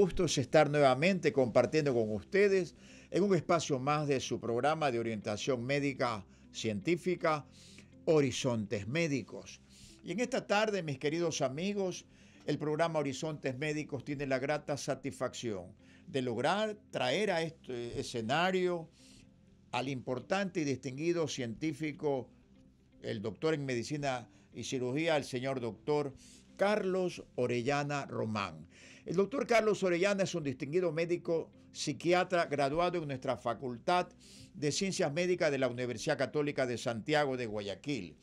gusto es estar nuevamente compartiendo con ustedes en un espacio más de su programa de orientación médica científica, Horizontes Médicos. Y en esta tarde, mis queridos amigos, el programa Horizontes Médicos tiene la grata satisfacción de lograr traer a este escenario al importante y distinguido científico, el doctor en medicina y cirugía, el señor doctor Carlos Orellana Román el doctor Carlos Orellana es un distinguido médico psiquiatra graduado en nuestra Facultad de Ciencias Médicas de la Universidad Católica de Santiago de Guayaquil.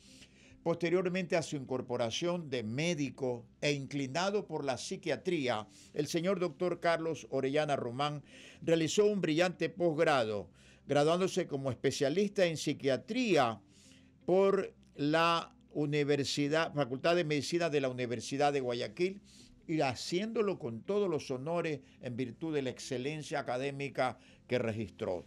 Posteriormente a su incorporación de médico e inclinado por la psiquiatría, el señor doctor Carlos Orellana Román realizó un brillante posgrado, graduándose como especialista en psiquiatría por la Universidad, Facultad de Medicina de la Universidad de Guayaquil y haciéndolo con todos los honores en virtud de la excelencia académica que registró.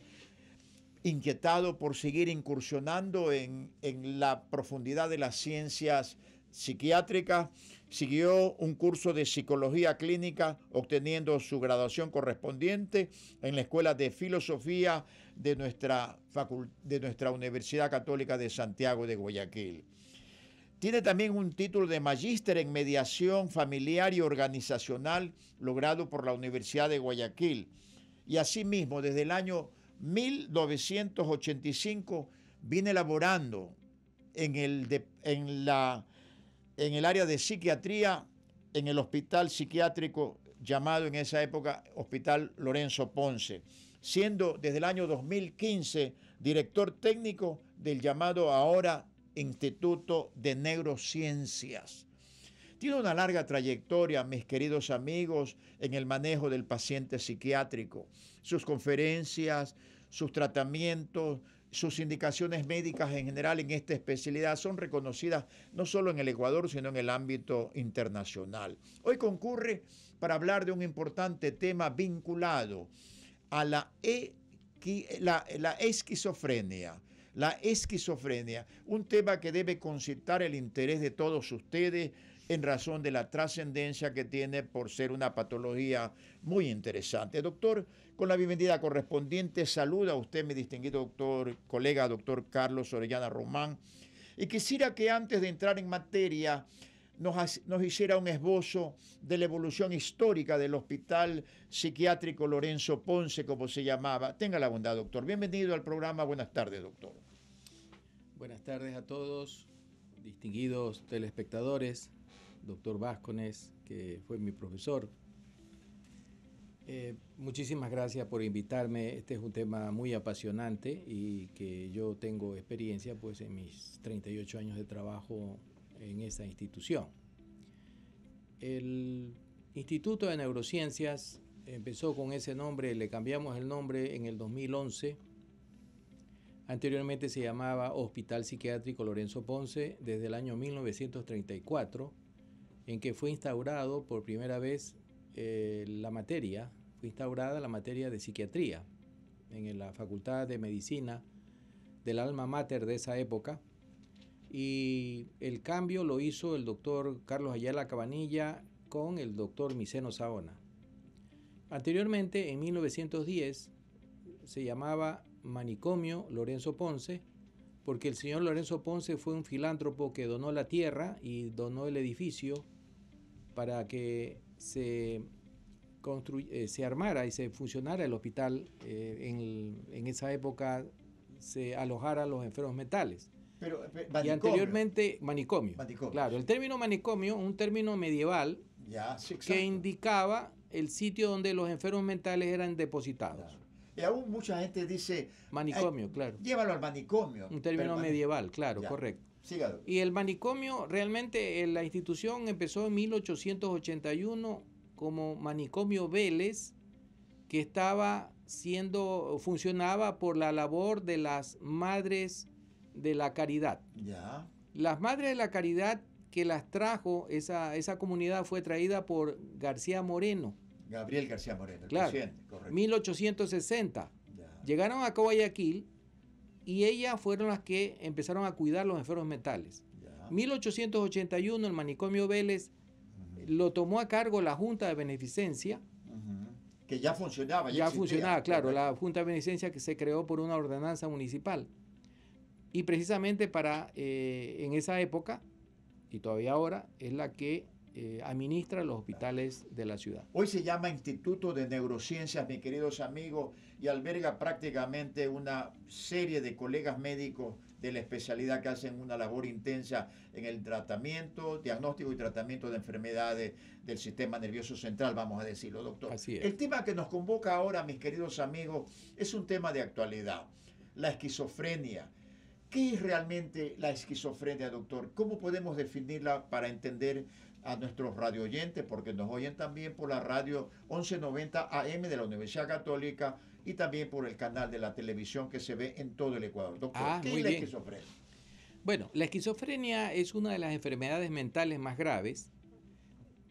Inquietado por seguir incursionando en, la profundidad de las ciencias psiquiátricas, siguió un curso de psicología clínica, obteniendo su graduación correspondiente en la Escuela de Filosofía de nuestra, de nuestra Universidad Católica de Santiago de Guayaquil. Tiene también un título de magíster en mediación familiar y organizacional logrado por la Universidad de Guayaquil. Y asimismo, desde el año 1985 viene elaborando en el, en, la, en el área de psiquiatría en el hospital psiquiátrico llamado en esa época Hospital Lorenzo Ponce, siendo desde el año 2015 director técnico del llamado ahora Instituto de Neurociencias. Tiene una larga trayectoria, mis queridos amigos, en el manejo del paciente psiquiátrico. Sus conferencias, sus tratamientos, sus indicaciones médicas en general en esta especialidad son reconocidas no solo en el Ecuador, sino en el ámbito internacional. Hoy concurre para hablar de un importante tema vinculado a la, e-, la esquizofrenia la esquizofrenia, un tema que debe concertar el interés de todos ustedes en razón de la trascendencia que tiene por ser una patología muy interesante. Doctor, con la bienvenida correspondiente, saluda a usted, mi distinguido doctor, colega doctor Carlos Orellana Román, y quisiera que antes de entrar en materia, nos, nos, hiciera un esbozo de la evolución histórica del Hospital Psiquiátrico Lorenzo Ponce, como se llamaba. Tenga la bondad, doctor. Bienvenido al programa. Buenas tardes, doctor. Buenas tardes a todos, distinguidos telespectadores, doctor Vázquez, que fue mi profesor. Eh, muchísimas gracias por invitarme. Este es un tema muy apasionante y que yo tengo experiencia pues, en mis 38 años de trabajo en esta institución. El Instituto de Neurociencias empezó con ese nombre, le cambiamos el nombre en el 2011 Anteriormente se llamaba Hospital Psiquiátrico Lorenzo Ponce desde el año 1934, en que fue instaurado por primera vez eh, la materia, fue instaurada la materia de psiquiatría en la Facultad de Medicina del alma mater de esa época. Y el cambio lo hizo el doctor Carlos Ayala Cabanilla con el doctor Miceno Saona. Anteriormente, en 1910, se llamaba manicomio Lorenzo Ponce, porque el señor Lorenzo Ponce fue un filántropo que donó la tierra y donó el edificio para que se, eh, se armara y se funcionara el hospital. Eh, en, esa época se alojara los enfermos mentales. Pero, eh, y anteriormente manicomio. Claro, el término manicomio, un término medieval que indicaba el sitio donde los enfermos mentales eran depositados. Y aún mucha gente dice... Manicomio, claro. Llévalo al manicomio. Un término medieval, claro, correcto. Y el manicomio, realmente eh, la institución empezó en 1881 como manicomio Vélez, que estaba siendo, funcionaba por la labor de las madres de la caridad. Ya. Las madres de la caridad que las trajo, esa, esa comunidad fue traída por García Moreno, Gabriel García Moreno, claro, 1860. Llegaron a Guayaquil y ellas fueron las que empezaron a cuidar los enfermos mentales. 1881 el manicomio Vélez lo tomó a cargo la Junta de Beneficencia. Que ya funcionaba. Ya, funcionaba, claro, la Junta de Beneficencia que se creó por una ordenanza municipal. Y precisamente para, eh, en esa época, y todavía ahora, es la que eh, administra los hospitales de la ciudad. Hoy se llama Instituto de Neurociencias, mis queridos amigos, y alberga prácticamente una serie de colegas médicos de la especialidad que hacen una labor intensa en el tratamiento, diagnóstico y tratamiento de enfermedades del sistema nervioso central, vamos a decirlo, doctor. Así es. El tema que nos convoca ahora, mis queridos amigos, es un tema de actualidad, la esquizofrenia. ¿Qué es realmente la esquizofrenia, doctor? ¿Cómo podemos definirla para entender a nuestros radio oyentes, porque nos oyen también por la radio 1190 AM de la Universidad Católica y también por el canal de la televisión que se ve en todo el Ecuador. Doctor, ah, es la esquizofrenia? Bueno, la esquizofrenia es una de las enfermedades mentales más graves.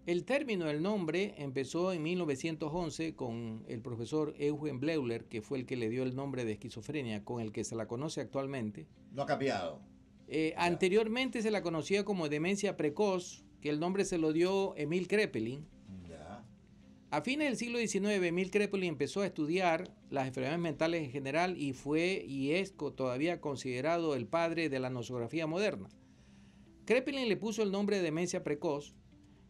El término, el nombre, empezó en 1911 con el profesor Eugen Bleuler, que fue el que le dio el nombre de esquizofrenia, con el que se la conoce actualmente. No ha cambiado. Eh, anteriormente se la conocía como demencia precoz, que el nombre se lo dio Emil Kreppelin. A fines del siglo XIX, Emil Kreppelin empezó a estudiar las enfermedades mentales en general y fue y es todavía considerado el padre de la nosografía moderna. Kreppelin le puso el nombre de demencia precoz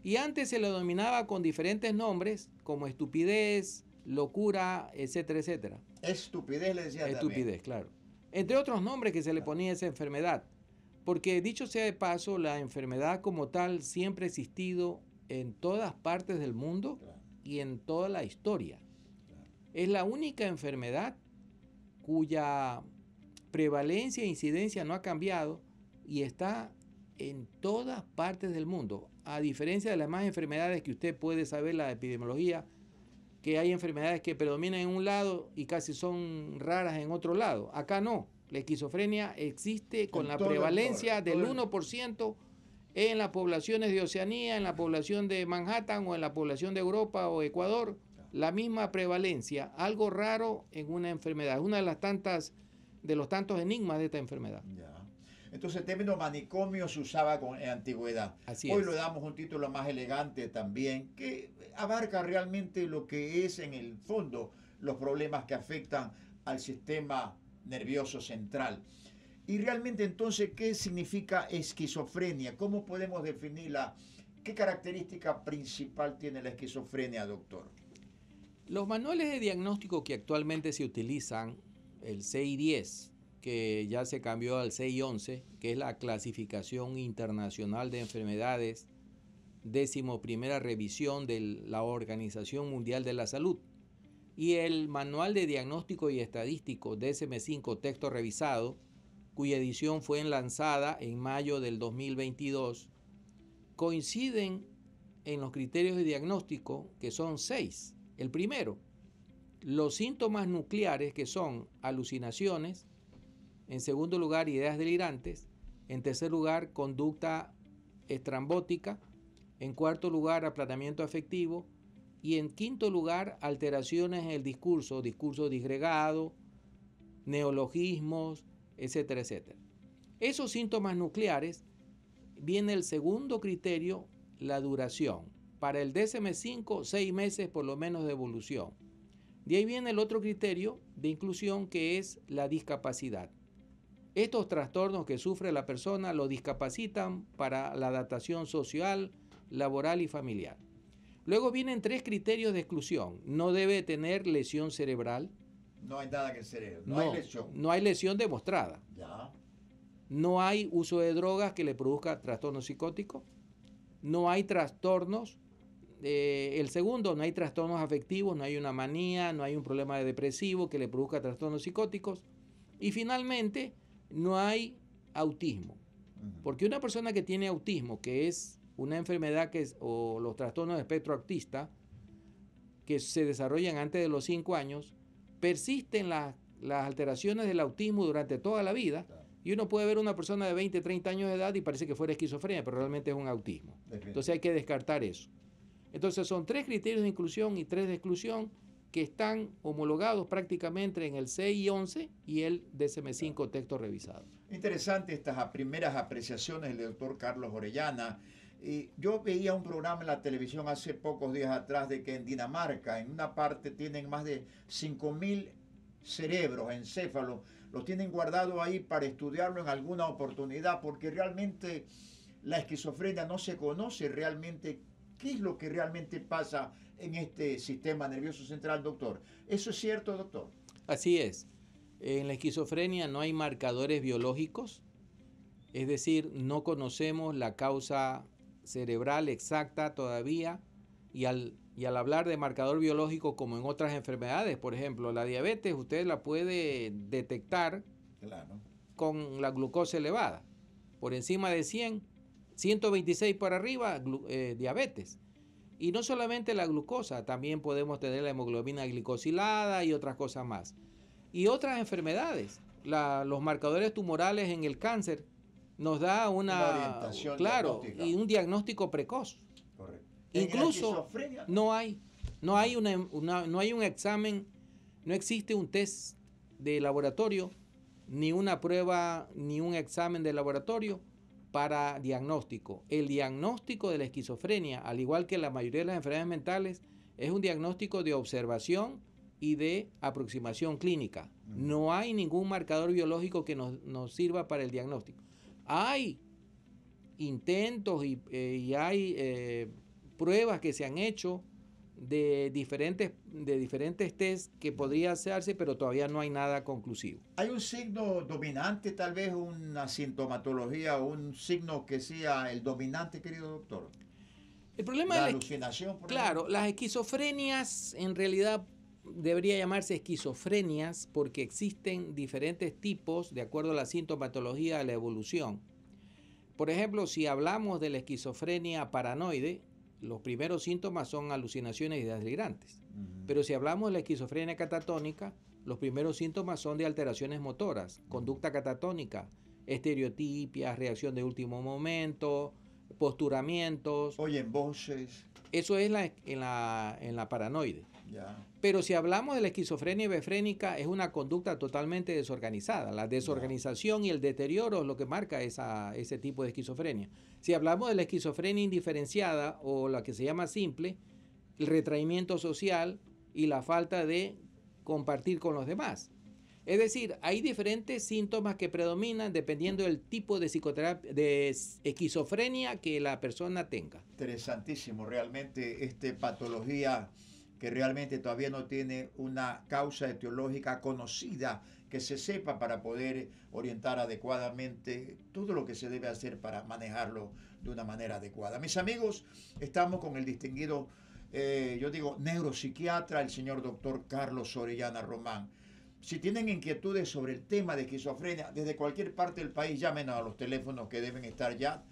y antes se lo denominaba con diferentes nombres como estupidez, locura, etcétera, etcétera. Estupidez le decía. Estupidez, claro. Entre otros nombres que se le ponía esa enfermedad. Porque dicho sea de paso, la enfermedad como tal siempre ha existido en todas partes del mundo y en toda la historia. Es la única enfermedad cuya prevalencia e incidencia no ha cambiado y está en todas partes del mundo. A diferencia de las más enfermedades que usted puede saber, la epidemiología, que hay enfermedades que predominan en un lado y casi son raras en otro lado. Acá no. La esquizofrenia existe con la prevalencia del 1% en las poblaciones de Oceanía, en la población de Manhattan o en la población de Europa o Ecuador, la misma prevalencia, algo raro en una enfermedad, una de las tantas de los tantos enigmas de esta enfermedad. Entonces el término manicomio se usaba con, antigüedad. Hoy le damos un título más elegante también, que abarca realmente lo que es en el fondo los problemas que afectan al sistema nervioso central. Y realmente entonces, ¿qué significa esquizofrenia? ¿Cómo podemos definirla? ¿Qué característica principal tiene la esquizofrenia, doctor? Los manuales de diagnóstico que actualmente se utilizan, el CI-10, que ya se cambió al CI-11, que es la clasificación internacional de enfermedades, décimo primera revisión de la Organización Mundial de la Salud y el Manual de Diagnóstico y Estadístico DSM5 Texto Revisado, cuya edición fue lanzada en mayo del 2022, coinciden en los criterios de diagnóstico, que son seis. El primero, los síntomas nucleares, que son alucinaciones, en segundo lugar, ideas delirantes, en tercer lugar, conducta estrambótica, en cuarto lugar, aplanamiento afectivo, y en quinto lugar, alteraciones en el discurso, discurso disgregado, neologismos, etcétera, etcétera. Esos síntomas nucleares, viene el segundo criterio, la duración. Para el DSM5, seis meses por lo menos de evolución. De ahí viene el otro criterio de inclusión que es la discapacidad. Estos trastornos que sufre la persona lo discapacitan para la adaptación social, laboral y familiar. Luego vienen tres criterios de exclusión. No debe tener lesión cerebral. No hay nada que el cerebro. No, hay lesión. No hay lesión demostrada. No hay uso de drogas que le produzca trastorno psicótico. No hay trastornos. Eh, el segundo, no hay trastornos afectivos, no hay una manía, no hay un problema de depresivo que le produzca trastornos psicóticos. Y finalmente, no hay autismo. Porque una persona que tiene autismo, que es una enfermedad que o los trastornos de espectro autista que se desarrollan antes de los 5 años, persisten las, las alteraciones del autismo durante toda la vida. Y uno puede ver una persona de 20, 30 años de edad y parece que fuera esquizofrenia, pero realmente es un autismo. Entonces hay que descartar eso. Entonces son tres criterios de inclusión y tres de exclusión que están homologados prácticamente en el CI 11 y el DSM-5 texto revisado. Interesante estas primeras apreciaciones del doctor Carlos Orellana yo veía un programa en la televisión hace pocos días atrás de que en Dinamarca, en una parte, tienen más de 5.000 cerebros, encéfalos, los tienen guardados ahí para estudiarlo en alguna oportunidad, porque realmente la esquizofrenia no se conoce realmente qué es lo que realmente pasa en este sistema nervioso central, doctor. ¿Eso es cierto, doctor? Así es. En la esquizofrenia no hay marcadores biológicos, es decir, no conocemos la causa cerebral exacta todavía y al, y al hablar de marcador biológico como en otras enfermedades, por ejemplo, la diabetes usted la puede detectar con la glucosa elevada, por encima de 100, 126 para arriba, eh, diabetes. Y no solamente la glucosa, también podemos tener la hemoglobina glicosilada y otras cosas más. Y otras enfermedades, los marcadores tumorales en el cáncer nos da una, orientación claro, y un diagnóstico precoz. Correcto. Incluso no hay, no hay una, no hay un examen, no existe un test de laboratorio, ni una prueba, ni un examen de laboratorio para diagnóstico. El diagnóstico de la esquizofrenia, al igual que la mayoría de las enfermedades mentales, es un diagnóstico de observación y de aproximación clínica. No hay ningún marcador biológico que nos, nos sirva para el diagnóstico. Hay intentos y, eh, hay eh, pruebas que se han hecho de diferentes, de diferentes test que podría hacerse, pero todavía no hay nada conclusivo. ¿Hay un signo dominante, tal vez una sintomatología un signo que sea el dominante, querido doctor? El problema la es la alucinación. Por claro, las esquizofrenias en realidad debería llamarse esquizofrenias porque existen diferentes tipos de acuerdo a la sintomatología de la evolución. Por ejemplo, si hablamos de la esquizofrenia paranoide, los primeros síntomas son alucinaciones y delirantes. Pero si hablamos de la esquizofrenia catatónica, los primeros síntomas son de alteraciones motoras, conducta catatónica, estereotipias, reacción de último momento, posturamientos. Oyen voces. Eso es la, en, la, en la paranoide. Ya. Pero si hablamos de la esquizofrenia befrénica, es una conducta totalmente desorganizada. La desorganización y el deterioro es lo que marca ese tipo de esquizofrenia. Si hablamos de la esquizofrenia indiferenciada o la que se llama simple, el retraimiento social y la falta de compartir con los demás. Es decir, hay diferentes síntomas que predominan dependiendo del tipo de psicoterapia, de esquizofrenia que la persona tenga. Interesantísimo, realmente, este patología que realmente todavía no tiene una causa etiológica conocida que se sepa para poder orientar adecuadamente todo lo que se debe hacer para manejarlo de una manera adecuada. Mis amigos, estamos con el distinguido, eh, yo digo, neuropsiquiatra, el señor doctor Carlos Orellana Román. Si tienen inquietudes sobre el tema de esquizofrenia, desde cualquier parte del país, llámenos a los teléfonos que deben estar ya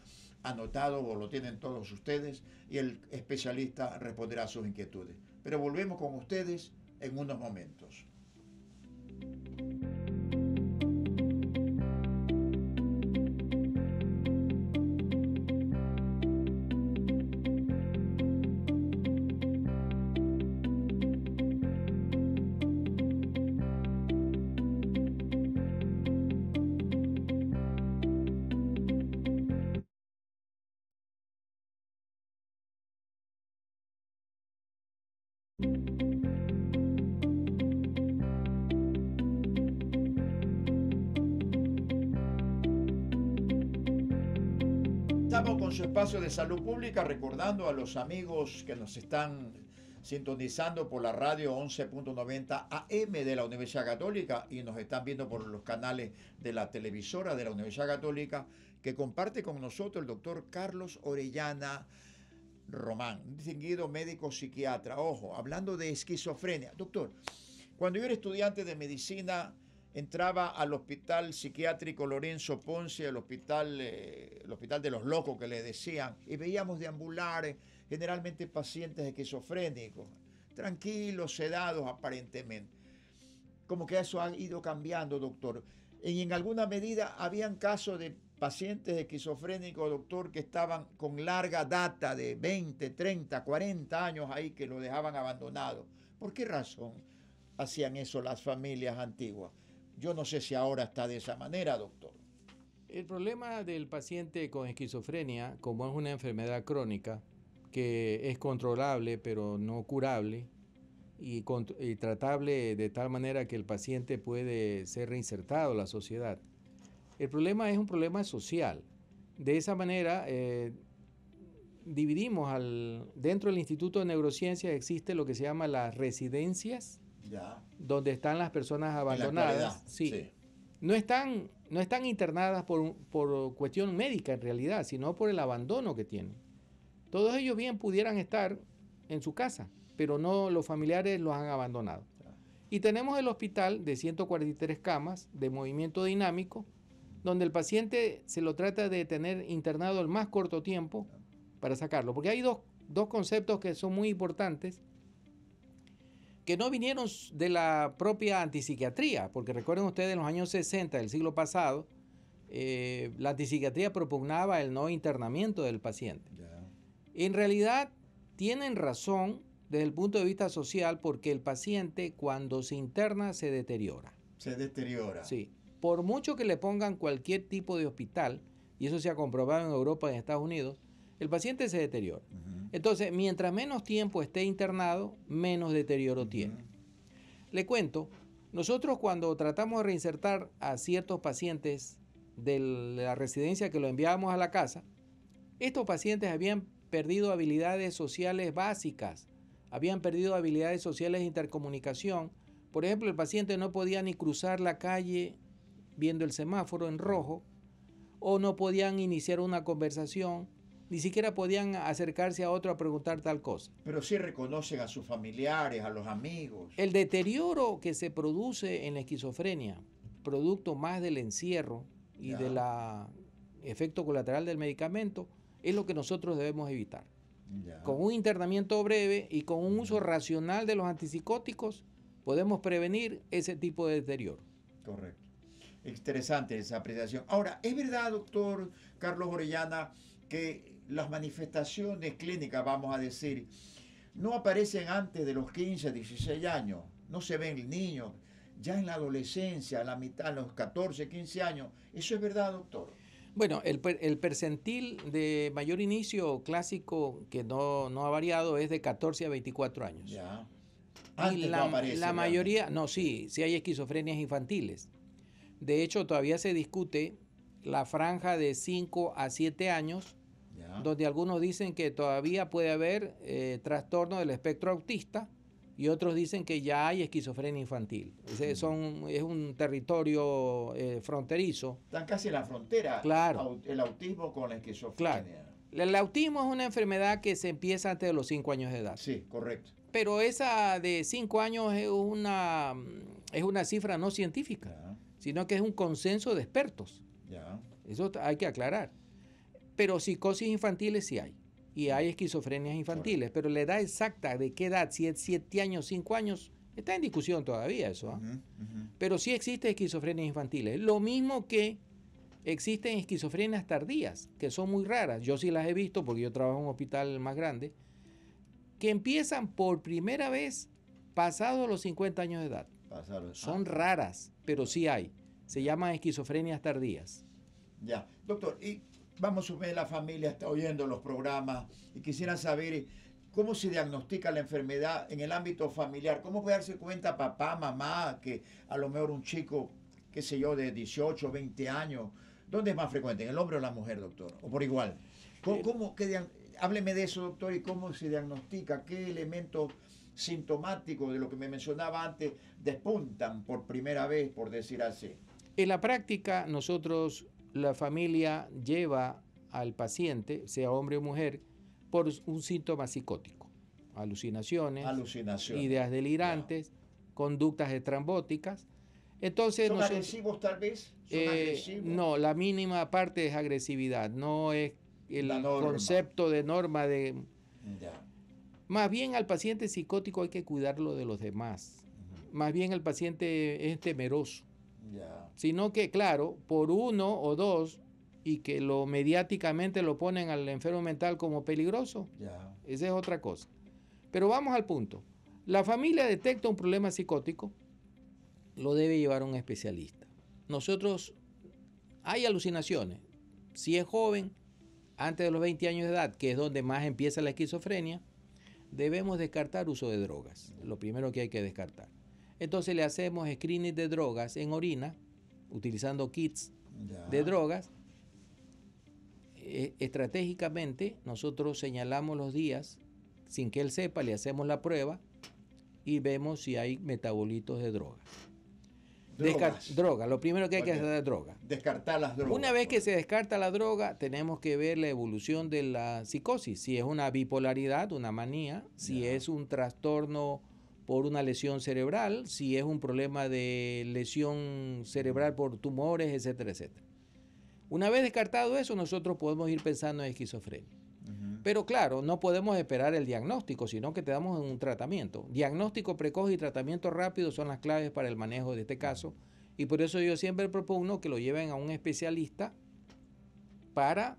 anotados o lo tienen todos ustedes y el especialista responderá sus inquietudes pero volvemos con ustedes en unos momentos. de salud pública, recordando a los amigos que nos están sintonizando por la radio 11.90 AM de la Universidad Católica y nos están viendo por los canales de la televisora de la Universidad Católica, que comparte con nosotros el doctor Carlos Orellana. Román, distinguido médico psiquiatra. Ojo, hablando de esquizofrenia. Doctor, cuando yo era estudiante de medicina, entraba al hospital psiquiátrico Lorenzo Ponce, el hospital, eh, el hospital de los locos que le decían, y veíamos deambular generalmente pacientes esquizofrénicos, tranquilos, sedados aparentemente. Como que eso ha ido cambiando, doctor. Y en alguna medida habían casos de pacientes esquizofrénicos, doctor, que estaban con larga data de 20, 30, 40 años ahí que lo dejaban abandonado. ¿Por qué razón hacían eso las familias antiguas? Yo no sé si ahora está de esa manera, doctor. El problema del paciente con esquizofrenia, como es una enfermedad crónica, que es controlable pero no curable y, tratable de tal manera que el paciente puede ser reinsertado a la sociedad. El problema es un problema social. De esa manera, eh, dividimos al, dentro del Instituto de Neurociencia existe lo que se llama las residencias donde están las personas abandonadas, No, están, no están internadas por, cuestión médica en realidad, sino por el abandono que tienen. Todos ellos bien pudieran estar en su casa, pero no los familiares los han abandonado. Y tenemos el hospital de 143 camas de movimiento dinámico, donde el paciente se lo trata de tener internado el más corto tiempo para sacarlo. Porque hay dos, dos conceptos que son muy importantes que no vinieron de la propia antipsiquiatría, porque recuerden ustedes en los años 60 del siglo pasado, eh, la antipsiquiatría propugnaba el no internamiento del paciente. En realidad, tienen razón desde el punto de vista social porque el paciente cuando se interna se deteriora. Se deteriora. Sí. Por mucho que le pongan cualquier tipo de hospital, y eso se ha comprobado en Europa y en Estados Unidos, el paciente se deteriora. Entonces, mientras menos tiempo esté internado, menos deterioro tiene. Le cuento, nosotros cuando tratamos de reinsertar a ciertos pacientes de la residencia que lo enviábamos a la casa, estos pacientes habían perdido habilidades sociales básicas, habían perdido habilidades sociales de intercomunicación. Por ejemplo, el paciente no podía ni cruzar la calle viendo el semáforo en rojo, o no podían iniciar una conversación, ni siquiera podían acercarse a otro a preguntar tal cosa. Pero sí reconocen a sus familiares, a los amigos. El deterioro que se produce en la esquizofrenia, producto más del encierro y del efecto colateral del medicamento, es lo que nosotros debemos evitar. Con un internamiento breve y con un uso racional de los antipsicóticos, podemos prevenir ese tipo de deterioro. Correcto. Interesante esa apreciación. Ahora, ¿es verdad, doctor Carlos Orellana, que las manifestaciones clínicas, vamos a decir, no aparecen antes de los 15, 16 años, no se ven niño ya en la adolescencia, a la mitad, a los 14, 15 años. ¿Eso es verdad, doctor? Bueno, el, percentil de mayor inicio clásico que no, ha variado es de 14 a 24 años. Ya. Antes la, no aparece, la mayoría, no, sí, sí hay esquizofrenias infantiles. De hecho, todavía se discute la franja de 5 a 7 años donde algunos dicen que todavía puede haber eh, trastorno del espectro autista y otros dicen que ya hay esquizofrenia infantil. Es, un territorio eh, fronterizo. Están casi en la frontera claro. el autismo con la esquizofrenia. Claro. El autismo es una enfermedad que se empieza antes de los 5 años de edad. Sí, correcto. Pero esa de 5 años es una, es una cifra no científica, sino que es un consenso de expertos. Eso hay que aclarar. Pero psicosis infantiles sí hay. Y hay esquizofrenias infantiles. Pero la edad exacta de qué edad, si es 7 años, 5 años, está en discusión todavía eso. ¿ah? Pero sí existe esquizofrenias infantiles. Lo mismo que existen esquizofrenias tardías, que son muy raras. Yo sí las he visto porque yo trabajo en un hospital más grande, que empiezan por primera vez pasados los 50 años de edad. Ah. Son raras, pero sí hay. Se llaman esquizofrenias tardías. Ya, doctor, y vamos a ver, la familia está oyendo los programas y quisiera saber cómo se diagnostica la enfermedad en el ámbito familiar. ¿Cómo puede darse cuenta papá, mamá, que a lo mejor un chico, qué sé yo, de 18, 20 años, ¿dónde es más frecuente? ¿En el hombre o la mujer, doctor? ¿O por igual? ¿Cómo, hábleme de eso, doctor, y cómo se diagnostica, qué elementos sintomáticos de lo que me mencionaba antes despuntan por primera vez, por decir así. En la práctica, nosotros la familia lleva al paciente, sea hombre o mujer, por un síntoma psicótico. Alucinaciones, ideas delirantes, conductas estrambóticas. Entonces, ¿Son no agresivos tal vez? Eh, no, la mínima parte es agresividad, no es el concepto de norma de... Más bien al paciente psicótico hay que cuidarlo de los demás. Más bien el paciente es temeroso. Sino que, claro, por uno o dos y que lo mediáticamente lo ponen al enfermo mental como peligroso. Esa es otra cosa. Pero vamos al punto. La familia detecta un problema psicótico, lo debe llevar a un especialista. Nosotros hay alucinaciones. Si es joven, antes de los 20 años de edad, que es donde más empieza la esquizofrenia, debemos descartar uso de drogas. Lo primero que hay que descartar. Entonces le hacemos screening de drogas en orina, utilizando kits de drogas. Eh, estratégicamente nosotros señalamos los días sin que él sepa, le hacemos la prueba y vemos si hay metabolitos de droga. Drogas. droga, lo primero que hay que hacer es droga. Descartar las drogas. Una vez que se descarta la droga, tenemos que ver la evolución de la psicosis, si es una bipolaridad, una manía, si es un trastorno por una lesión cerebral, si es un problema de lesión cerebral por tumores, etcétera, etcétera. Una vez descartado eso, nosotros podemos ir pensando en esquizofrenia. Pero claro, no podemos esperar el diagnóstico, sino que te damos un tratamiento. Diagnóstico precoz y tratamiento rápido son las claves para el manejo de este caso. Y por eso yo siempre propongo que lo lleven a un especialista para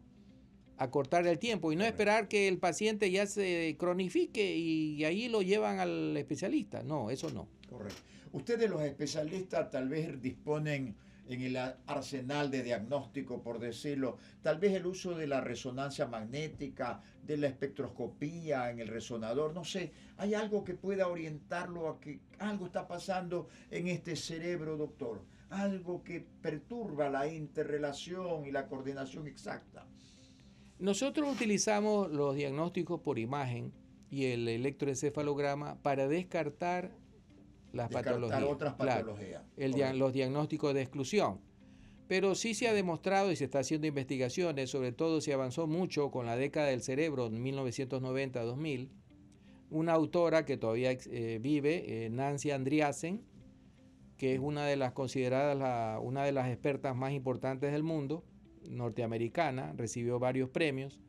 acortar el tiempo y no esperar que el paciente ya se cronifique y ahí lo llevan al especialista. No, eso no. Correcto. Ustedes los especialistas tal vez disponen en el arsenal de diagnóstico, por decirlo, tal vez el uso de la resonancia magnética, de la espectroscopía en el resonador, no sé, hay algo que pueda orientarlo a que algo está pasando en este cerebro, doctor, algo que perturba la interrelación y la coordinación exacta. Nosotros utilizamos los diagnósticos por imagen y el electroencefalograma para descartar las descartar patologías. Otras patologías. los diagnósticos de exclusión. Pero sí se ha demostrado y se está haciendo investigaciones, sobre todo se avanzó mucho con la década del cerebro, 1990-2000. Una autora que todavía eh, vive, eh, Nancy Andriassen, que es una de las consideradas una de las expertas más importantes del mundo, norteamericana, recibió varios premios.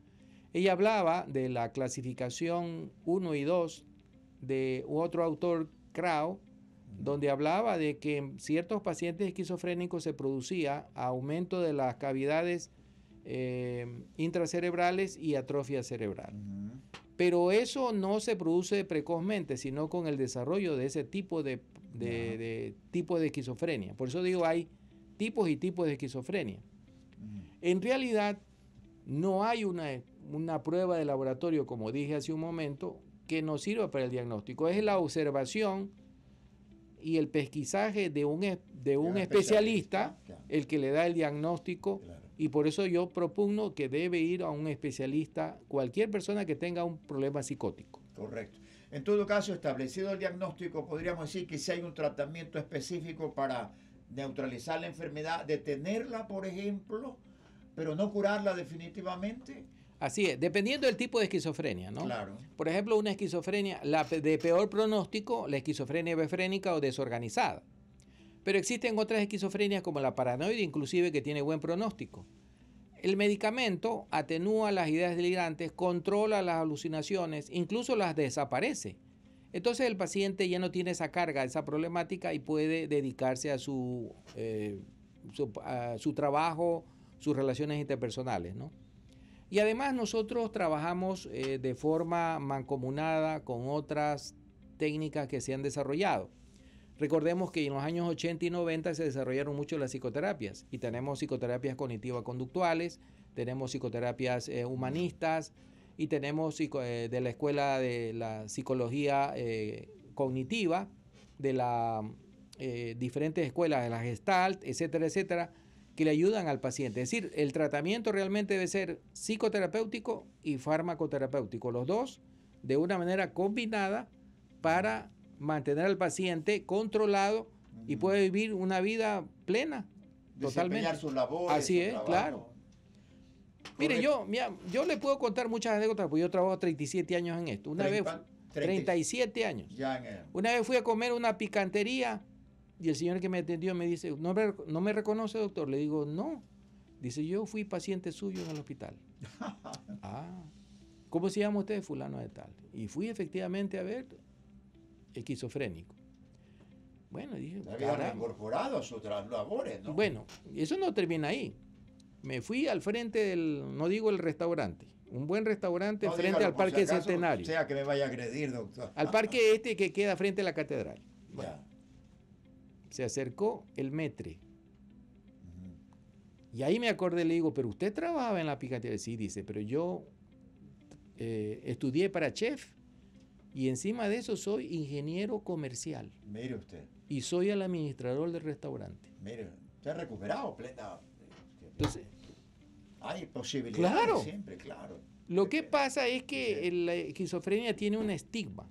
Ella hablaba de la clasificación 1 y 2 de otro autor, Krau, donde hablaba de que en ciertos pacientes esquizofrénicos se producía aumento de las cavidades eh, intracerebrales y atrofia cerebral. Pero eso no se produce precozmente, sino con el desarrollo de ese tipo tipo de esquizofrenia. Por eso digo, hay tipos y tipos de esquizofrenia. En realidad, no hay una, una prueba de laboratorio, como dije hace un momento, que nos sirva para el diagnóstico. Es la observación y el pesquisaje de un, de un, especialista, el que le da el diagnóstico. Y por eso yo propugno que debe ir a un especialista cualquier persona que tenga un problema psicótico. Correcto. En todo caso, establecido el diagnóstico, podríamos decir que si hay un tratamiento específico para neutralizar la enfermedad, detenerla, por ejemplo, pero no curarla definitivamente. Así es, dependiendo del tipo de esquizofrenia, ¿no? Claro. Por ejemplo, una esquizofrenia la de peor pronóstico, la esquizofrenia befrénica o desorganizada. Pero existen otras esquizofrenias como la paranoide, inclusive que tiene buen pronóstico. El medicamento atenúa las ideas delirantes, controla las alucinaciones, incluso las desaparece. Entonces el paciente ya no tiene esa carga, esa problemática y puede dedicarse a su, eh, a su trabajo, sus relaciones interpersonales. ¿no? Y además nosotros trabajamos eh, de forma mancomunada con otras técnicas que se han desarrollado. Recordemos que en los años 80 y 90 se desarrollaron mucho las psicoterapias y tenemos psicoterapias cognitivas conductuales tenemos psicoterapias eh, humanistas y tenemos eh, de la escuela de la psicología cognitiva, de las diferentes escuelas, de la Gestalt, etcétera, etcétera que le ayudan al paciente. Es decir, el tratamiento realmente debe ser psicoterapéutico y farmacoterapéutico, los dos de una manera combinada para mantener al paciente controlado y puede vivir una vida plena. Totalmente. su labor Así es, claro. Mire, yo, yo le puedo contar muchas anécdotas, porque yo trabajo 37 años en esto. Una vez, 37 años. Ya Una vez fui a comer una picantería y el señor que me atendió me dice, ¿no me, no me reconoce, doctor? Le digo, no. Dice, yo fui paciente suyo en el hospital. ah, ¿cómo se llama usted? Fulano de tal. Y fui efectivamente a ver esquizofrénico. Bueno, dije. Había sus labores, ¿no? Bueno, eso no termina ahí. Me fui al frente del, no digo el restaurante, un buen restaurante frente al Parque Centenario. Centenario. sea que me vaya a agredir, doctor. Al parque este que queda frente a la catedral. Bueno, se acercó el metre. Y ahí me acordé, le digo, pero usted trabajaba en la picatería. Sí, dice, pero yo eh, estudié para chef y encima de eso soy ingeniero comercial. Mire usted. Y soy el administrador del restaurante. Mire, usted ha recuperado plena. Este, Entonces, hay posibilidades claro. Lo que este, pasa es que la esquizofrenia tiene un estigma.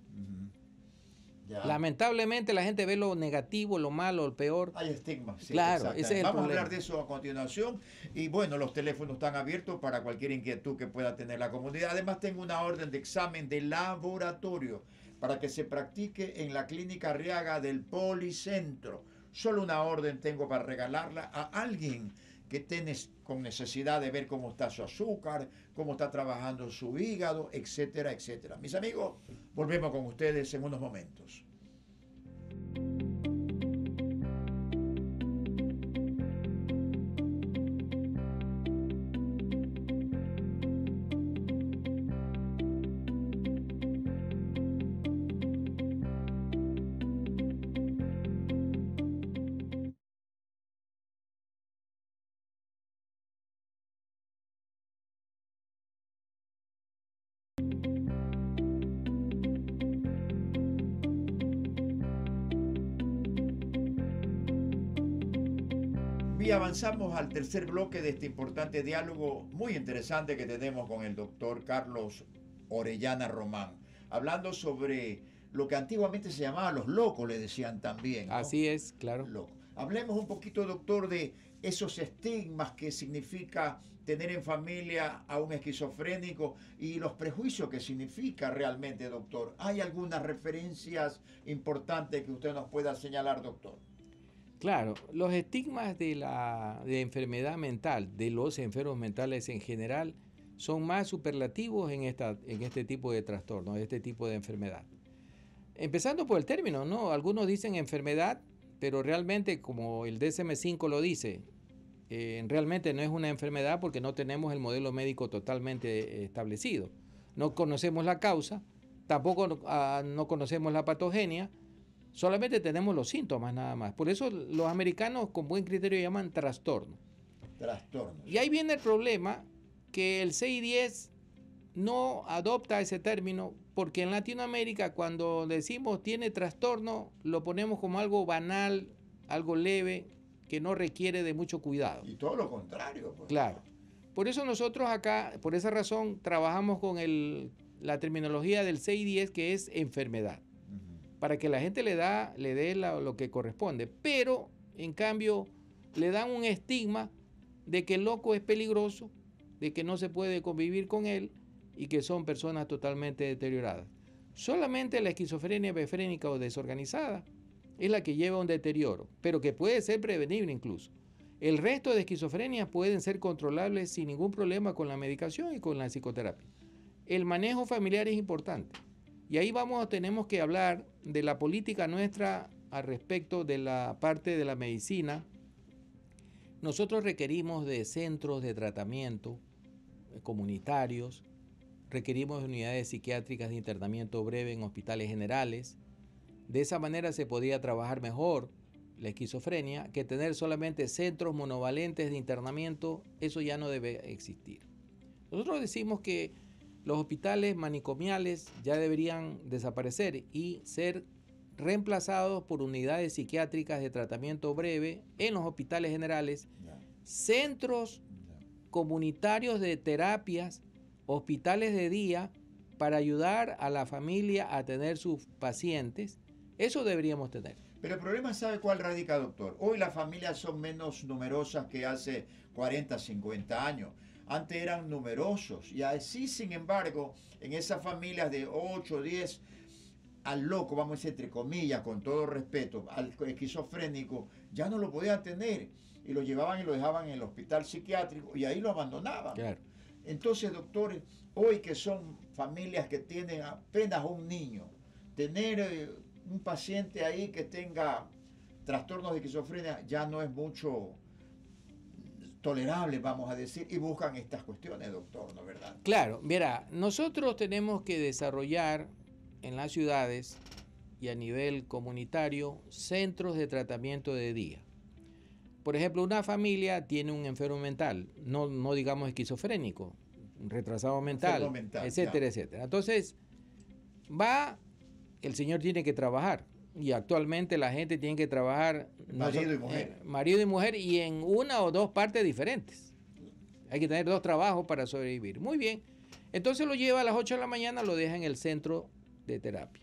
Lamentablemente la gente ve lo negativo, lo malo, lo peor. Hay estigma. Sí, claro, Vamos a hablar de eso a continuación. Y bueno, los teléfonos están abiertos para cualquier inquietud que pueda tener la comunidad. Además, tengo una orden de examen de laboratorio para que se practique en la clínica Riaga del Policentro. Solo una orden tengo para regalarla a alguien que tenés con necesidad de ver cómo está su azúcar, cómo está trabajando su hígado, etcétera, etcétera. Mis amigos, volvemos con ustedes en unos momentos. Pasamos al tercer bloque de este importante diálogo muy interesante que tenemos con el doctor Carlos Orellana Román, hablando sobre lo que antiguamente se llamaba los locos, le decían también. Así es, claro. Hablemos un poquito, doctor, de esos estigmas que significa tener en familia a un esquizofrénico y los prejuicios que significa realmente, doctor. ¿Hay algunas referencias importantes que usted nos pueda señalar, doctor? Claro, los estigmas de la enfermedad mental, de los enfermos mentales en general, son más superlativos en, esta, en este tipo de trastorno, este tipo de enfermedad. Empezando por el término, ¿no? Algunos dicen enfermedad, pero realmente, como el DSM-5 lo dice, eh, realmente no es una enfermedad porque no tenemos el modelo médico totalmente eh, establecido. No conocemos la causa, tampoco ah, no conocemos la patogenia, Solamente tenemos los síntomas nada más. Por eso los americanos con buen criterio llaman trastorno. Trastorno. Y ahí viene el problema que el 10 no adopta ese término porque en Latinoamérica cuando decimos tiene trastorno lo ponemos como algo banal, algo leve, que no requiere de mucho cuidado. Y todo lo contrario. Pues. Claro. Por eso nosotros acá, por esa razón, trabajamos con la terminología del 10 que es enfermedad para que la gente le, da, le dé lo que corresponde. Pero, en cambio, le dan un estigma de que el loco es peligroso, de que no se puede convivir con él y que son personas totalmente deterioradas. Solamente la esquizofrenia befrénica o desorganizada es la que lleva a un deterioro, pero que puede ser prevenible incluso. El resto de esquizofrenias pueden ser controlables sin ningún problema con la medicación y con la psicoterapia. El manejo familiar es importante. Y ahí vamos, tenemos que hablar de la política nuestra al respecto de la parte de la medicina. Nosotros requerimos de centros de tratamiento eh, comunitarios, requerimos unidades psiquiátricas de internamiento breve en hospitales generales. De esa manera se podría trabajar mejor la esquizofrenia que tener solamente centros monovalentes de internamiento, eso ya no debe existir. Nosotros decimos que los hospitales manicomiales ya deberían desaparecer y ser reemplazados por unidades psiquiátricas de tratamiento breve en los hospitales generales, centros comunitarios de terapias, hospitales de día para ayudar a la familia a tener sus pacientes. Eso deberíamos tener. Pero el problema sabe cuál radica, doctor. Hoy las familias son menos numerosas que hace 40, 50 años. Antes eran numerosos y así, sin embargo, en esas familias de 8, 10, al loco, vamos a decir entre comillas, con todo respeto, al esquizofrénico, ya no lo podían tener y lo llevaban y lo dejaban en el hospital psiquiátrico y ahí lo abandonaban. Entonces, doctores, hoy que son familias que tienen apenas un niño, tener eh, un paciente ahí que tenga trastornos de esquizofrenia ya no es mucho tolerable vamos a decir, y buscan estas cuestiones, doctor, ¿no verdad? Claro, mira, nosotros tenemos que desarrollar en las ciudades y a nivel comunitario centros de tratamiento de día. Por ejemplo, una familia tiene un enfermo mental, no, no digamos esquizofrénico, retrasado mental, etcétera, etcétera. Entonces, va, el señor tiene que trabajar. Y actualmente la gente tiene que trabajar marido, y eh, mujer. y mujer y en una o dos partes diferentes. Hay que tener dos trabajos para sobrevivir. Muy bien. Entonces lo lleva a las 8 de la mañana, lo deja en el centro de terapia.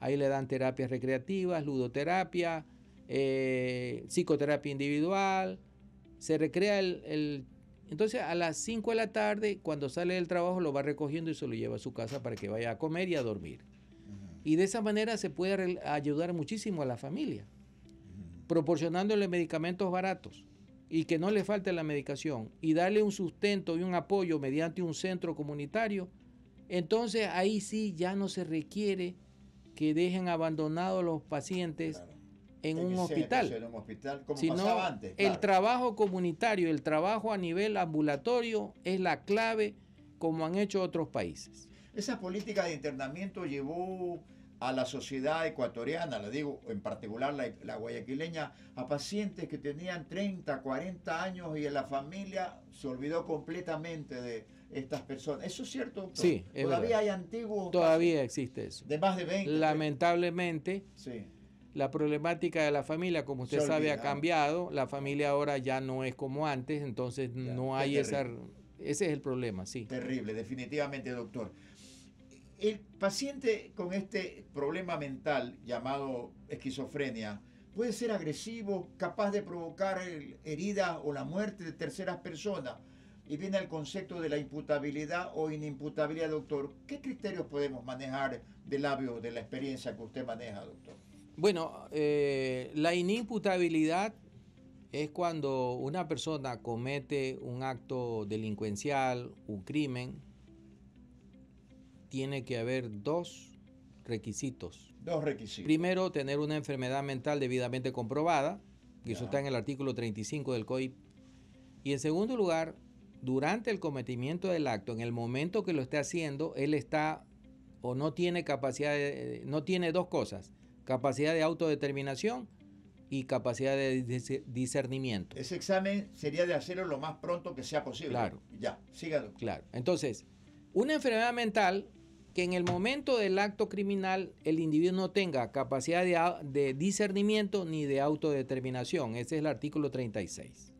Ahí le dan terapias recreativas, ludoterapia, eh, psicoterapia individual. Se recrea el, el entonces a las 5 de la tarde, cuando sale del trabajo, lo va recogiendo y se lo lleva a su casa para que vaya a comer y a dormir. Y de esa manera se puede ayudar muchísimo a la familia, proporcionándole medicamentos baratos y que no le falte la medicación y darle un sustento y un apoyo mediante un centro comunitario, entonces ahí sí ya no se requiere que dejen abandonados los pacientes en, un hospital, en un hospital como sino antes, el trabajo comunitario, el trabajo a nivel ambulatorio es la clave como han hecho otros países. Esa política de internamiento llevó a la sociedad ecuatoriana, le digo en particular la, guayaquileña, a pacientes que tenían 30, 40 años y en la familia se olvidó completamente de estas personas. ¿Eso es cierto? Sí, todavía hay antiguos. Todavía existe eso. De más de 20. Lamentablemente. Sí. La problemática de la familia, como usted sabe, ha cambiado. La familia ahora ya no es como antes, entonces no hay esa... Ese es el problema, sí. Terrible, definitivamente, doctor el paciente con este problema mental llamado esquizofrenia puede ser agresivo, capaz de provocar heridas o la muerte de terceras personas. Y viene el concepto de la imputabilidad o inimputabilidad, doctor. ¿Qué criterios podemos manejar del labio de la experiencia que usted maneja, doctor? Bueno, eh, la inimputabilidad es cuando una persona comete un acto delincuencial, un crimen, tiene que haber dos requisitos. Dos requisitos. Primero, tener una enfermedad mental debidamente comprobada, que eso está en el artículo 35 del COIP. Y en segundo lugar, durante el cometimiento del acto, en el momento que lo esté haciendo, él está o no tiene capacidad, no tiene dos cosas, capacidad de autodeterminación y capacidad de discernimiento. Ese examen sería de hacerlo lo más pronto que sea posible. Claro. Ya, sígalo. Claro. Entonces, una enfermedad mental que en el momento del acto criminal el individuo no tenga capacidad de, discernimiento ni de autodeterminación. Ese es el artículo 36.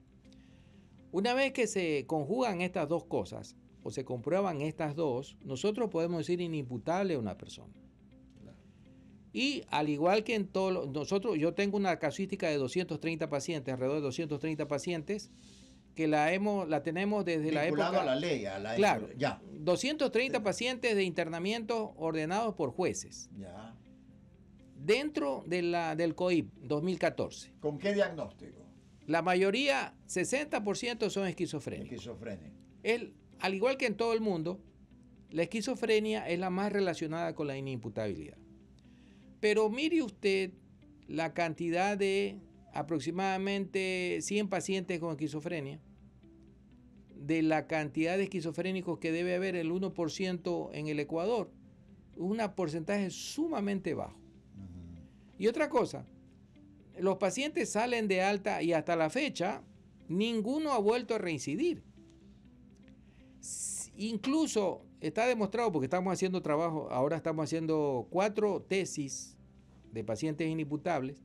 Una vez que se conjugan estas dos cosas o se comprueban estas dos, nosotros podemos decir inimputable a una persona. Y al igual que en todos nosotros, yo tengo una casuística de 230 pacientes, alrededor de 230 pacientes, que la hemos la tenemos desde la época a la ley, Claro. Ya. 230 pacientes de internamiento ordenados por jueces. Ya. Dentro de la, del COIP 2014. ¿Con qué diagnóstico? La mayoría, 60% son esquizofrenia. Esquizofrenia. El, al igual que en todo el mundo, la esquizofrenia es la más relacionada con la inimputabilidad. Pero mire usted la cantidad de aproximadamente 100 pacientes con esquizofrenia. De la cantidad de esquizofrénicos que debe haber el 1% en el Ecuador, un porcentaje sumamente bajo. Y otra cosa, los pacientes salen de alta y hasta la fecha ninguno ha vuelto a reincidir. Incluso está demostrado, porque estamos haciendo trabajo, ahora estamos haciendo cuatro tesis de pacientes inimputables,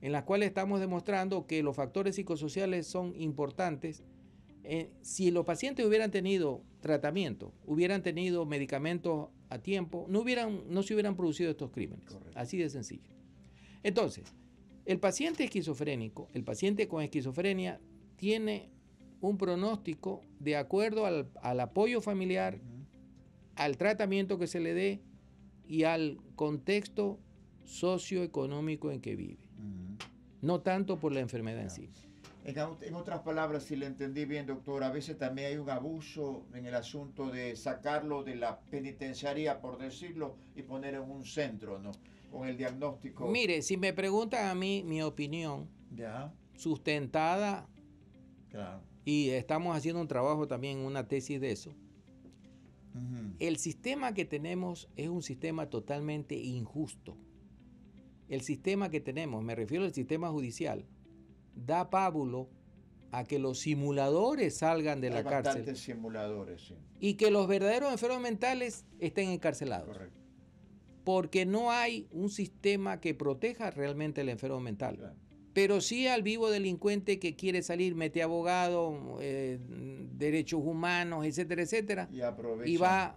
en las cuales estamos demostrando que los factores psicosociales son importantes. Eh, si los pacientes hubieran tenido tratamiento, hubieran tenido medicamentos a tiempo, no, hubieran, no se hubieran producido estos crímenes. Así de sencillo. Entonces, el paciente esquizofrénico, el paciente con esquizofrenia, tiene un pronóstico de acuerdo al, apoyo familiar, al tratamiento que se le dé y al contexto socioeconómico en que vive no tanto por la enfermedad en sí. En, otras palabras, si le entendí bien, doctor, a veces también hay un abuso en el asunto de sacarlo de la penitenciaría, por decirlo, y ponerlo en un centro, ¿no? Con el diagnóstico. Mire, si me preguntan a mí mi opinión, ya. sustentada, y estamos haciendo un trabajo también, una tesis de eso, el sistema que tenemos es un sistema totalmente injusto el sistema que tenemos, me refiero al sistema judicial, da pábulo a que los simuladores salgan de la cárcel. simuladores, Y que los verdaderos enfermos mentales estén encarcelados. Correcto. Porque no hay un sistema que proteja realmente el enfermo mental. Pero sí al vivo delincuente que quiere salir, mete abogado, eh, derechos humanos, etcétera, etcétera. Y, y va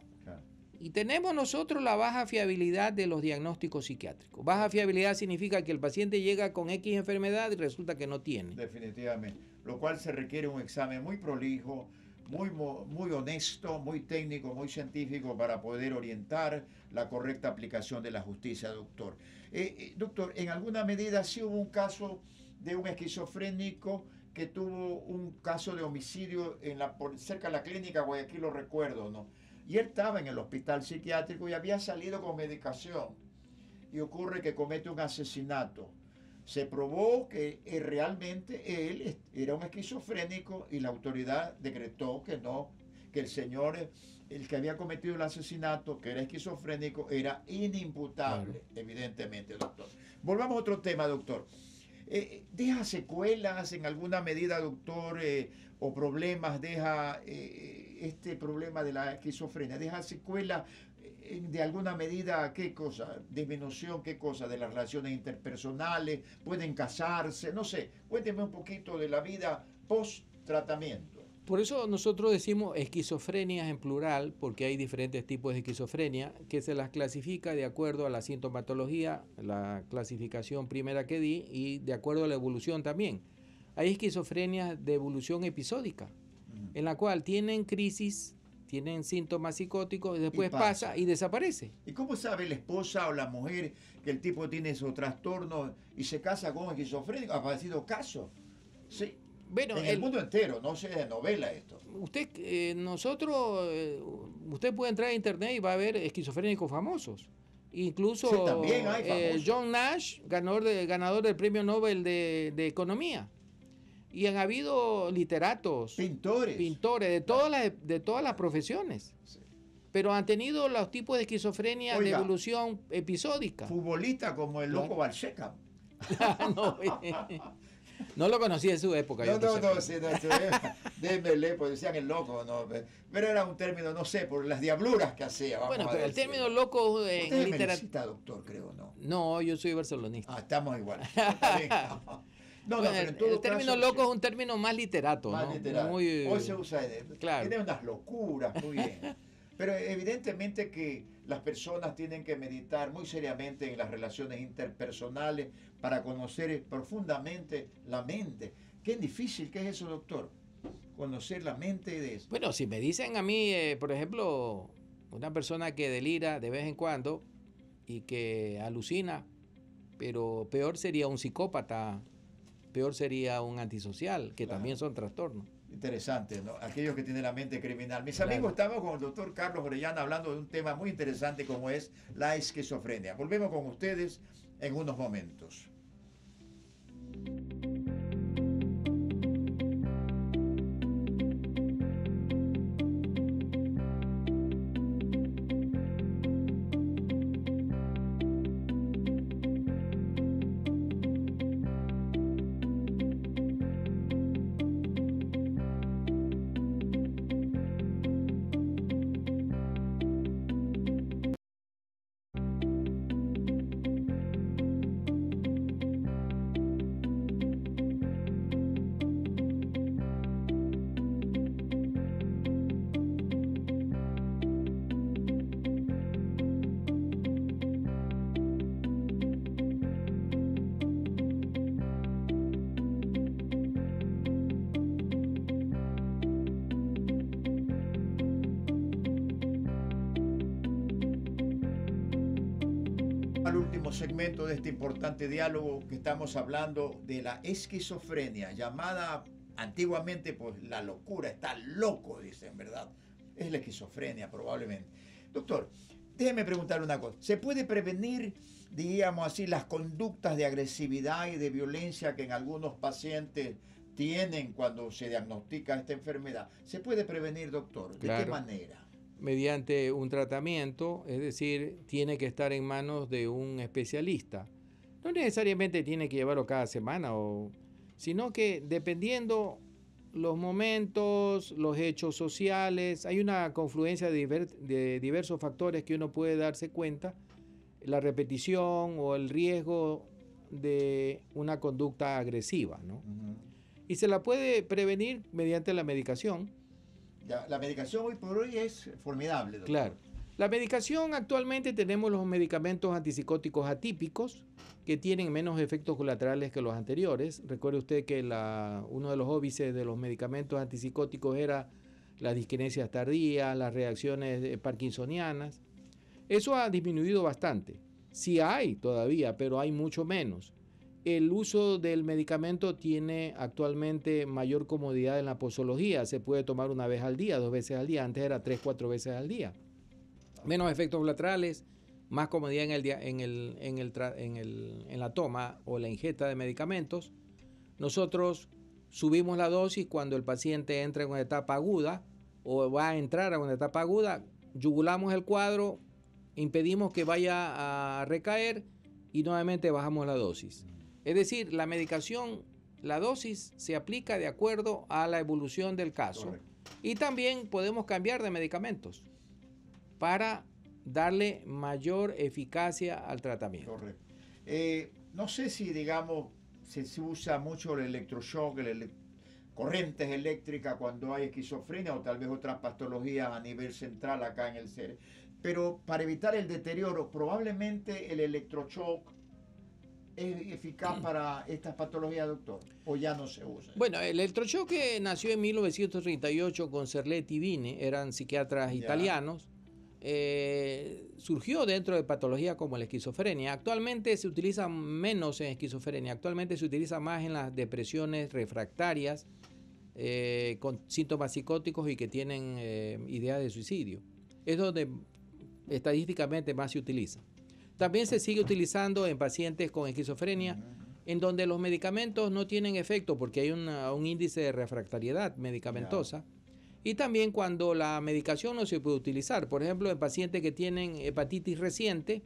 y tenemos nosotros la baja fiabilidad de los diagnósticos psiquiátricos. Baja fiabilidad significa que el paciente llega con X enfermedad y resulta que no tiene. Definitivamente, lo cual se requiere un examen muy prolijo, muy, muy honesto, muy técnico, muy científico para poder orientar la correcta aplicación de la justicia, doctor. Eh, eh, doctor, en alguna medida sí hubo un caso de un esquizofrénico que tuvo un caso de homicidio en la, cerca de la clínica Guayaquil, lo recuerdo, ¿no? Y él estaba en el hospital psiquiátrico y había salido con medicación. Y ocurre que comete un asesinato. Se probó que eh, realmente él era un esquizofrénico y la autoridad decretó que no, que el señor, eh, el que había cometido el asesinato, que era esquizofrénico, era inimputable, evidentemente, doctor. Volvamos a otro tema, doctor. Eh, deja secuelas en alguna medida, doctor, o problemas, deja este problema de la esquizofrenia? ¿Deja secuela eh, de alguna medida? ¿Qué cosa? ¿Disminución? ¿Qué cosa? ¿De las relaciones interpersonales? ¿Pueden casarse? No sé. Cuénteme un poquito de la vida post-tratamiento. Por eso nosotros decimos esquizofrenias en plural, porque hay diferentes tipos de esquizofrenia que se las clasifica de acuerdo a la sintomatología, la clasificación primera que di, y de acuerdo a la evolución también. Hay esquizofrenias de evolución episódica, en la cual tienen crisis, tienen síntomas psicóticos y después pasa. y desaparece. ¿Y cómo sabe la esposa o la mujer que el tipo tiene su trastorno y se casa con un esquizofrénico? Ha parecido caso. Sí. Bueno, en el, mundo entero, no sé de novela esto. Usted, eh, nosotros, eh, usted puede entrar a internet y va a ver esquizofrénicos famosos. Incluso eh, John Nash, ganador, del premio Nobel de Economía. Y han habido literatos. Pintores. Pintores, de todas las, de todas las profesiones. Pero han tenido los tipos de esquizofrenia de evolución episódica. Futbolista como el loco Balseca. no, lo conocí en su época. No, yo no, no, sí, no Dembélé, pues decían el loco, no, pero era un término, no sé, por las diabluras que hacía. bueno, pero el término loco en eh, literatura. doctor, creo, ¿no? No, yo soy barcelonista. Ah, estamos igual. No, el término loco es un término más literato. ¿no? Eh, Hoy se usa, claro. tiene unas locuras, muy bien. Pero evidentemente que las personas tienen que meditar muy seriamente en las relaciones interpersonales para conocer eh, profundamente la mente. Qué difícil que es eso, doctor. Conocer la mente de eso. Bueno, si me dicen a mí, eh, por ejemplo, una persona que delira de vez en cuando y que alucina, pero peor sería un psicópata peor sería un antisocial, que también son trastornos. Interesante, ¿no? aquellos que tienen la mente criminal. Mis amigos, estamos con el doctor Carlos Orellana hablando de un tema muy interesante como es la esquizofrenia. Volvemos con ustedes en unos momentos. diálogo que estamos hablando de la esquizofrenia, llamada antiguamente pues la locura, está loco, dicen, ¿verdad? Es la esquizofrenia probablemente. Doctor, déjeme preguntar una cosa. ¿Se puede prevenir, digamos así, las conductas de agresividad y de violencia que en algunos pacientes tienen cuando se diagnostica esta enfermedad? ¿Se puede prevenir, doctor? ¿De qué manera? Mediante un tratamiento, es decir, tiene que estar en manos de un especialista. No necesariamente tiene que llevarlo cada semana, o, sino que dependiendo los momentos, los hechos sociales, hay una confluencia de, diversos factores que uno puede darse cuenta, la repetición o el riesgo de una conducta agresiva, ¿no? Y se la puede prevenir mediante la medicación. la medicación hoy por hoy es formidable. Claro. La medicación, actualmente tenemos los medicamentos antipsicóticos atípicos que tienen menos efectos colaterales que los anteriores. Recuerde usted que uno de los óbices de los medicamentos antipsicóticos era las disquinesias tardías, las reacciones eh, parkinsonianas. Eso ha disminuido bastante. Sí hay todavía, pero hay mucho menos. El uso del medicamento tiene actualmente mayor comodidad en la posología. Se puede tomar una vez al día, dos veces al día. Antes era tres, cuatro veces al día menos efectos laterales, más comodidad en, el, en, el, en, en, el, la toma o la ingesta de medicamentos. Nosotros subimos la dosis cuando el paciente entra en una etapa aguda o va a entrar a una etapa aguda, yugulamos el cuadro, impedimos que vaya a recaer y nuevamente bajamos la dosis. Es decir, la medicación, la dosis se aplica de acuerdo a la evolución del caso. Y también podemos cambiar de medicamentos para darle mayor eficacia al tratamiento. Eh, no sé si, digamos, se, usa mucho el electroshock, corrientes eléctricas cuando hay esquizofrenia o tal vez otras patologías a nivel central acá en el cerebro. Pero para evitar el deterioro, probablemente el electroshock es eficaz para estas patologías, doctor? ¿O ya no se usa? Bueno, el electroshock eh, nació en 1938 con Cerletti y Vini, eran psiquiatras italianos. Eh, surgió dentro de patologías como la esquizofrenia. Actualmente se utiliza menos en esquizofrenia, actualmente se utiliza más en las depresiones refractarias eh, con síntomas psicóticos y que tienen eh, ideas de suicidio. Es donde estadísticamente más se utiliza. También se sigue utilizando en pacientes con esquizofrenia en donde los medicamentos no tienen efecto porque hay un índice de refractariedad medicamentosa y también cuando la medicación no se puede utilizar. Por ejemplo, en pacientes que tienen hepatitis reciente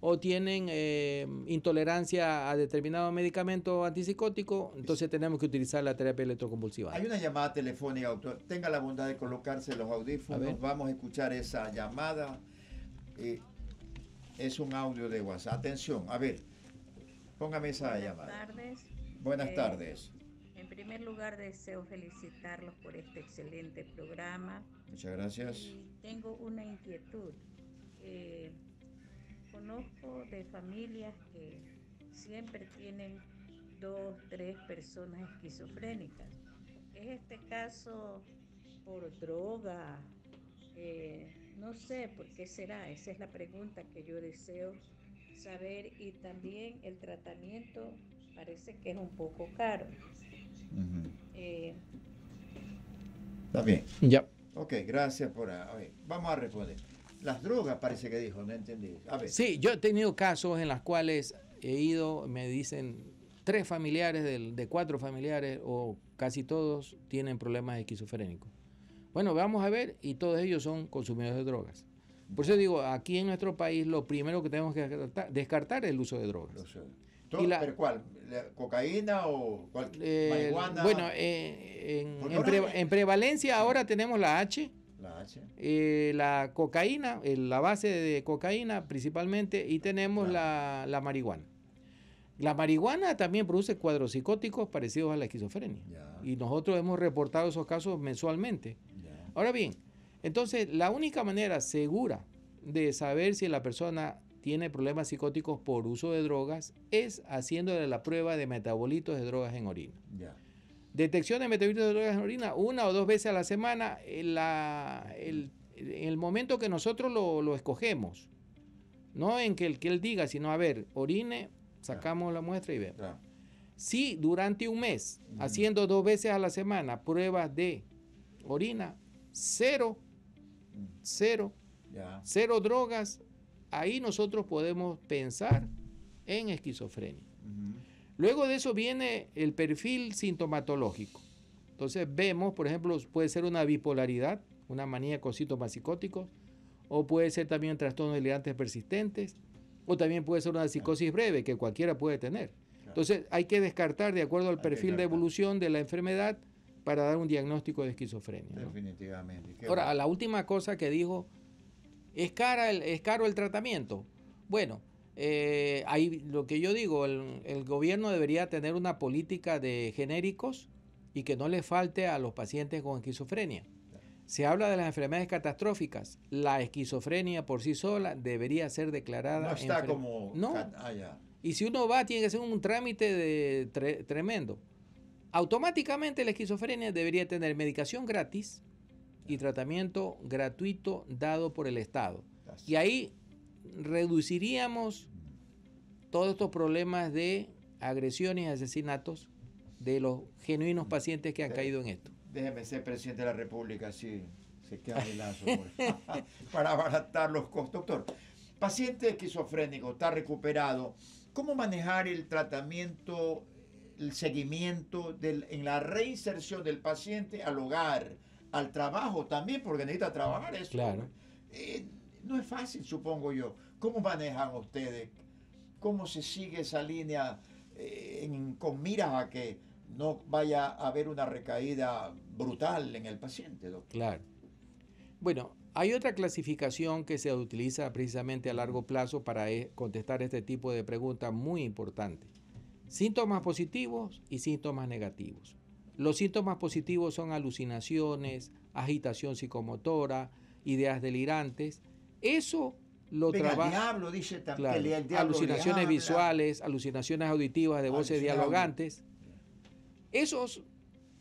o tienen eh, intolerancia a determinado medicamento antipsicótico, entonces tenemos que utilizar la terapia electroconvulsiva. Hay una llamada telefónica, Tenga la bondad de colocarse los audífonos. Vamos a escuchar esa llamada. Eh, es un audio de WhatsApp. Atención, a ver, póngame esa llamada. Buenas Tardes. Buenas eh, tardes. En primer lugar deseo felicitarlos por este excelente programa. Muchas gracias. tengo una inquietud. Eh, conozco de familias que siempre tienen dos, tres personas esquizofrénicas. ¿Es este caso por droga? Eh, no sé por qué será. Esa es la pregunta que yo deseo saber y también el tratamiento parece que es un poco caro. Eh, Está bien. Ya. Ok, gracias por... vamos a responder. Las drogas parece que dijo, no entendí. A Sí, yo he tenido casos en los cuales he ido, me dicen, tres familiares de, cuatro familiares o casi todos tienen problemas esquizofrénicos. Bueno, vamos a ver y todos ellos son consumidores de drogas. Por eso digo, aquí en nuestro país lo primero que tenemos que descartar, es el uso de drogas. ¿Pero cuál? ¿Cocaína o marihuana? Bueno, eh, en, prevalencia ahora tenemos la H. La H. Eh, la cocaína, eh, la base de cocaína principalmente, y tenemos la, marihuana. La marihuana también produce cuadros psicóticos parecidos a la esquizofrenia. Y nosotros hemos reportado esos casos mensualmente. Ahora bien, entonces la única manera segura de saber si la persona tiene problemas psicóticos por uso de drogas es haciéndole la prueba de metabolitos de drogas en orina. Detección de metabolitos de drogas en orina una o dos veces a la semana eh, en, el, momento que nosotros lo, escogemos. No en que, el, que él diga, sino a ver, orine, sacamos la muestra y vemos. Si durante un mes, haciendo dos veces a la semana pruebas de orina, cero, cero, cero drogas, ahí nosotros podemos pensar en esquizofrenia. Luego de eso viene el perfil sintomatológico. Entonces vemos, por ejemplo, puede ser una bipolaridad, una manía con síntomas psicóticos, o puede ser también un trastorno delirantes persistentes, o también puede ser una psicosis breve que cualquiera puede tener. Entonces hay que descartar de acuerdo al perfil de evolución de la enfermedad para dar un diagnóstico de esquizofrenia. Definitivamente. Ahora, la última cosa que dijo ¿Es, es caro el tratamiento? Bueno, eh, ahí lo que yo digo, el, gobierno debería tener una política de genéricos y que no le falte a los pacientes con esquizofrenia. Se habla de las enfermedades catastróficas. La esquizofrenia por sí sola debería ser declarada. No está como. No. Ah, y si uno va, tiene que hacer un trámite de tremendo. Automáticamente la esquizofrenia debería tener medicación gratis, y tratamiento gratuito dado por el Estado. Y ahí reduciríamos todos estos problemas de agresiones y asesinatos de los genuinos pacientes que han caído en esto. Déjeme ser presidente de la República, sí, se queda de lazo, para abaratar los costos. Doctor, paciente esquizofrénico está recuperado, ¿cómo manejar el tratamiento, el seguimiento del, en la reinserción del paciente al hogar? al trabajo también, porque necesita trabajar eso. Claro. Eh, no es fácil, supongo yo. ¿Cómo manejan ustedes? ¿Cómo se sigue esa línea eh, en, con miras a que no vaya a haber una recaída brutal en el paciente, Claro. Bueno, hay otra clasificación que se utiliza precisamente a largo plazo para eh, contestar este tipo de preguntas muy importante. Síntomas positivos y síntomas negativos. Los síntomas positivos son alucinaciones, agitación psicomotora, ideas delirantes. Eso lo trabaja. diablo, dice también. alucinaciones visuales, alucinaciones auditivas de voces dialogantes. Esos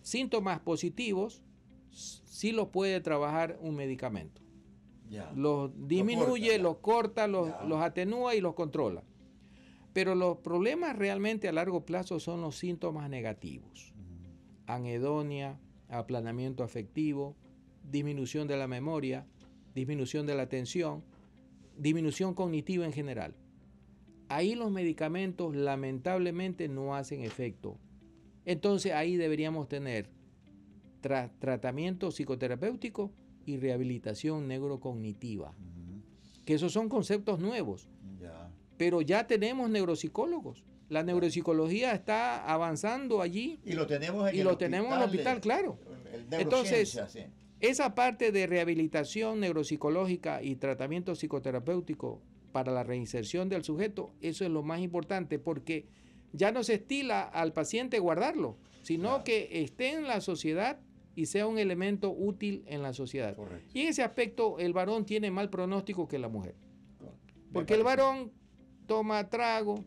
síntomas positivos sí los puede trabajar un medicamento. Ya. Los disminuye, los corta, los atenúa y los controla. Pero los problemas realmente a largo plazo son los síntomas negativos anhedonia, aplanamiento afectivo, disminución de la memoria, disminución de la atención, disminución cognitiva en general. Ahí los medicamentos lamentablemente no hacen efecto. Entonces ahí deberíamos tener tratamiento psicoterapéutico y rehabilitación neurocognitiva. Que esos son conceptos nuevos. Pero ya tenemos neuropsicólogos. La neuropsicología está avanzando allí. Y lo tenemos en, y el, lo hospital, tenemos hospital, claro. Entonces, esa parte de rehabilitación neuropsicológica y tratamiento psicoterapéutico para la reinserción del sujeto, eso es lo más importante porque ya no se estila al paciente guardarlo, sino que esté en la sociedad y sea un elemento útil en la sociedad. Y en ese aspecto el varón tiene mal pronóstico que la mujer. Porque el varón toma trago,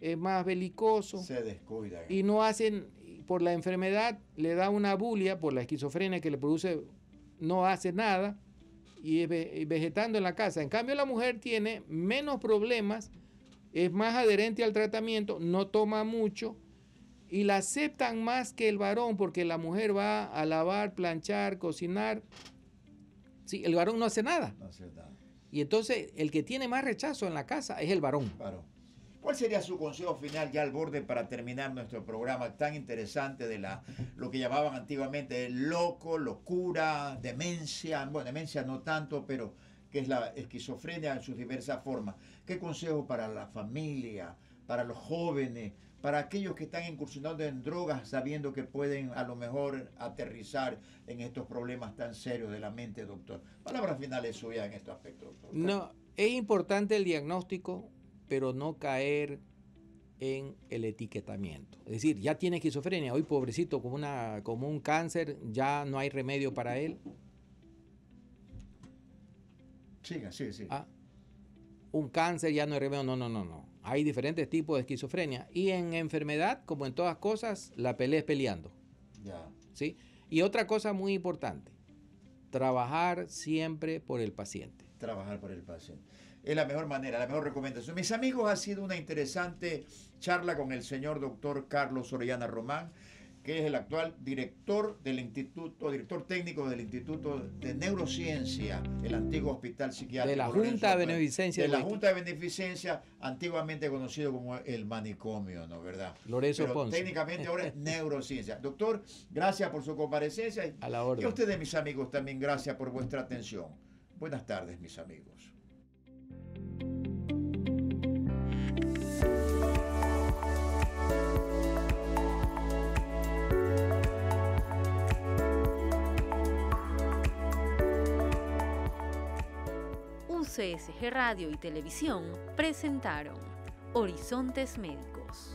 es más belicoso. Se descuida. Y no hacen, por la enfermedad, le da una bulia, por la esquizofrenia que le produce, no hace nada y vegetando en la casa. En cambio, la mujer tiene menos problemas, es más adherente al tratamiento, no toma mucho y la aceptan más que el varón porque la mujer va a lavar, planchar, cocinar. Sí, el varón no hace nada. No hace nada. Y entonces el que tiene más rechazo en la casa es el varón. Varón. ¿Cuál sería su consejo final ya al borde para terminar nuestro programa tan interesante de la lo que llamaban antiguamente loco, locura, demencia, bueno, demencia no tanto, pero que es la esquizofrenia en sus diversas formas? ¿Qué consejo para la familia, para los jóvenes, para aquellos que están incursionando en drogas sabiendo que pueden a lo mejor aterrizar en estos problemas tan serios de la mente, doctor? Palabras finales suyas en este aspecto, doctor. No, es importante el diagnóstico pero no caer en el etiquetamiento. Es decir, ya tiene esquizofrenia, hoy pobrecito como, una, como un cáncer, ya no hay remedio para él. Siga, sí, sí. Ah, un cáncer ya no hay remedio, no, no, no, no. Hay diferentes tipos de esquizofrenia. Y en enfermedad, como en todas cosas, la pelea es peleando. Ya. ¿Sí? Y otra cosa muy importante, trabajar siempre por el paciente. Trabajar por el paciente es la mejor manera, la mejor recomendación. Mis amigos, ha sido una interesante charla con el señor doctor Carlos Orellana Román, que es el actual director del Instituto, director técnico del Instituto de Neurociencia, el antiguo Hospital Psiquiátrico. De la Junta de Beneficencia. De la Junta de Beneficencia, antiguamente conocido como el manicomio, ¿no verdad? Lorenzo Ponce. Técnicamente ahora es neurociencia. Doctor, gracias por su comparecencia. A la orden. Y a ustedes, mis amigos, también gracias por vuestra atención. Buenas tardes, mis amigos. CSG Radio y Televisión presentaron Horizontes Médicos.